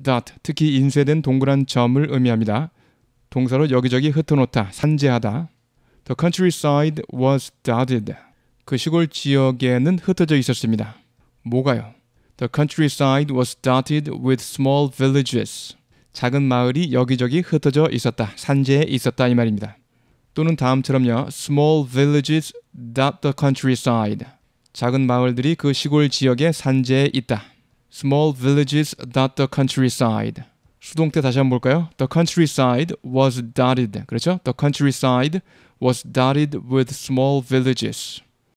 dot 특히 인쇄된 동그란 점을 의미합니다. 동사로 여기저기 흩어놓다, 산재하다. The countryside was dotted. 그 시골 지역에는 흩어져 있었습니다. 뭐가요? The countryside was dotted with small villages. 작은 마을이 여기저기 흩어져 있었다, 산재에 있었다 이 말입니다. 또는 다음처럼요. Small villages dot the countryside. 작은 마을들이 그 시골 지역의 산재에 있다. small villages dot the countryside. 수동태 때 다시 한번 볼까요? The countryside was dotted. 그렇죠? The countryside was dotted with small villages.